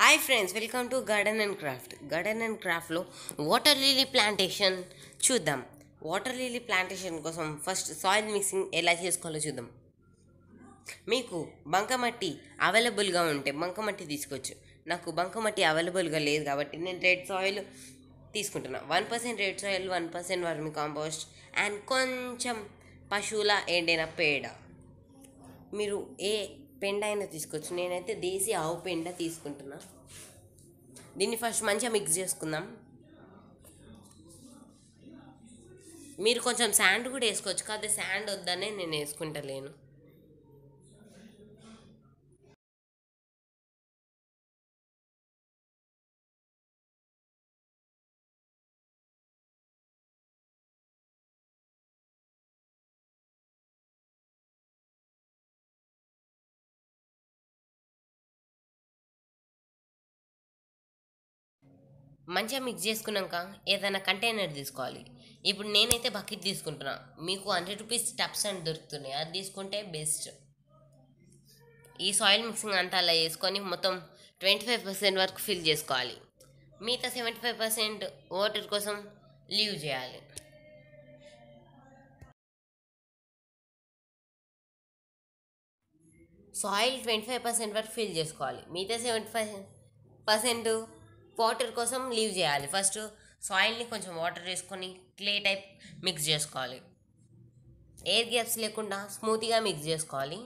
hi friends welcome to garden and craft garden and క్రాఫ్ట్లో water lily plantation చూద్దాం water lily plantation కోసం first soil mixing ఎలా చేసుకోవాలో చూద్దాం మీకు బంకమట్టి అవైలబుల్గా ఉంటే బంకమట్టి తీసుకోవచ్చు నాకు బంకమట్టి అవైలబుల్గా లేదు కాబట్టి నేను రెడ్ సాయిల్ తీసుకుంటున్నా one percent red soil one percent vermicompost and కొంచెం పశువుల ఎండైన పేడ మీరు ఏ పెండ అయినా తీసుకోవచ్చు నేనైతే దేశీ ఆవు పెండ తీసుకుంటున్నా దీన్ని ఫస్ట్ మంచిగా మిక్స్ చేసుకుందాం మీరు కొంచెం శాండ్ కూడా వేసుకోవచ్చు కాదు శాండ్ వద్దనే నేను వేసుకుంటలేను మంచిగా మిక్స్ చేసుకున్నాక ఏదైనా కంటైనర్ తీసుకోవాలి ఇప్పుడు నేనైతే బకెట్ తీసుకుంటున్నా మీకు హండ్రెడ్ రూపీస్ టప్స్ అని దొరుకుతున్నాయి అది తీసుకుంటే బెస్ట్ ఈ సాయిల్ మిక్సింగ్ అంతా అలా వేసుకొని మొత్తం ట్వంటీ ఫైవ్ పర్సెంట్ వరకు ఫిల్ చేసుకోవాలి మిగతా సెవెంటీ ఫైవ్ పర్సెంట్ వాటర్ కోసం లీవ్ చేయాలి సాయిల్ ట్వంటీ ఫైవ్ పర్సెంట్ వరకు ఫిల్ చేసుకోవాలి మిగతా సెవెంటీ ఫైవ్ పర్సెంట్ వాటర్ కోసం లీవ్ చేయాలి ఫస్ట్ సాయిల్ని కొంచెం వాటర్ వేసుకొని క్లే టైప్ మిక్స్ చేసుకోవాలి ఎయిర్ గ్యాప్స్ లేకుండా స్మూత్గా మిక్స్ చేసుకోవాలి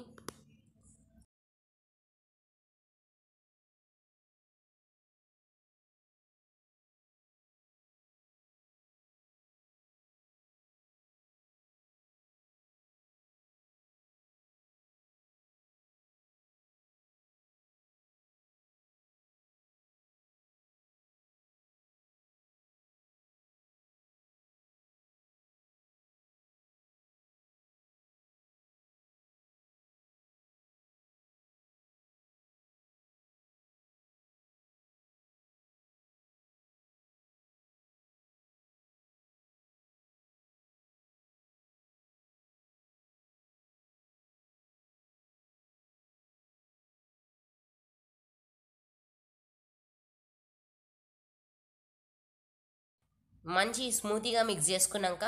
మంచి స్మూతీగా మిక్స్ చేసుకున్నాక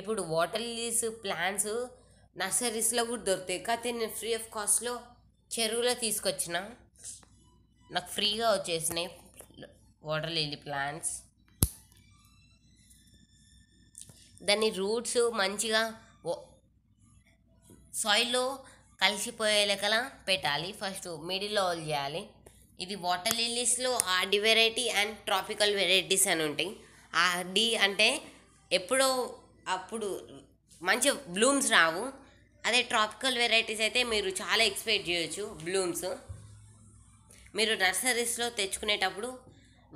ఇప్పుడు వాటర్ లిలీస్ ప్లాంట్స్ నర్సరీస్లో కూడా దొరుకుతాయి కాకపోతే నేను ఫ్రీ ఆఫ్ కాస్ట్లో చెరువులో తీసుకొచ్చిన నాకు ఫ్రీగా వచ్చేసినాయి వాటర్ లిలీ ప్లాంట్స్ దాని రూట్స్ మంచిగా సాయిల్లో కలిసిపోయేలాగల పెట్టాలి ఫస్ట్ మిడిల్లో ఆల్ చేయాలి ఇది వాటర్ లిలీస్లో hardy variety and tropical varieties అని ఉంటాయి డి అంటే ఎప్పుడో అప్పుడు మంచి బ్లూమ్స్ రావు అదే ట్రాపికల్ వెరైటీస్ అయితే మీరు చాలా ఎక్స్పెక్ట్ చేయొచ్చు బ్లూమ్స్ మీరు నర్సరీస్లో తెచ్చుకునేటప్పుడు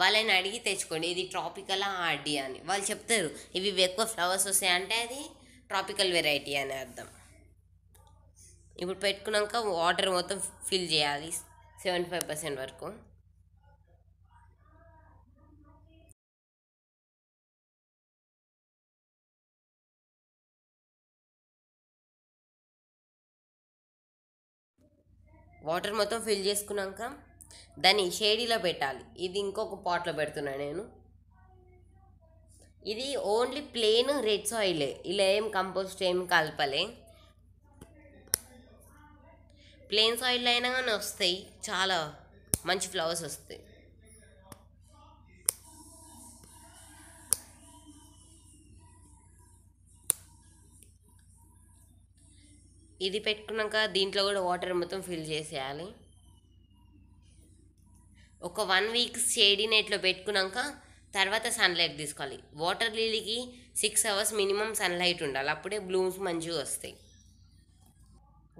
వాళ్ళని అడిగి తెచ్చుకోండి ఇది ట్రాపికలా అడ్డి అని వాళ్ళు చెప్తారు ఇవి ఎక్కువ ఫ్లవర్స్ వస్తాయంటే అది ట్రాపికల్ వెరైటీ అని అర్థం ఇప్పుడు పెట్టుకున్నాక వాటర్ మొత్తం ఫిల్ చేయాలి సెవెంటీ ఫైవ్ పర్సెంట్ వరకు వాటర్ మొత్తం ఫిల్ చేసుకున్నాక దాన్ని షేడీలో పెట్టాలి ఇది ఇంకొక పాట్లో పెడుతున్నా నేను ఇది ఓన్లీ ప్లెయిన్ రెడ్ సాయిలే ఇలా ఏం కంపోస్ట్ ఏం కలపలే ప్లెయిన్ సాయిల్ అయినా కానీ వస్తాయి చాలా మంచి ఫ్లవర్స్ వస్తాయి ఇది పెట్టుకున్నాక దీంట్లో కూడా వాటర్ మొత్తం ఫిల్ చేసేయాలి ఒక వన్ వీక్ షేడీ నెట్లో పెట్టుకున్నాక తర్వాత సన్లైట్ తీసుకోవాలి వాటర్ లిలీకి సిక్స్ అవర్స్ మినిమం సన్లైట్ ఉండాలి అప్పుడే బ్లూమ్స్ మంచిగా వస్తాయి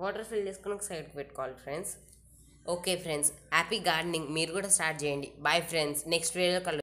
వాటర్ ఫిల్ చేసుకుని ఒక సైడ్కి పెట్టుకోవాలి friends okay friends happy gardening మీరు కూడా స్టార్ట్ చేయండి బాయ్ ఫ్రెండ్స్ నెక్స్ట్ వీడియో కలు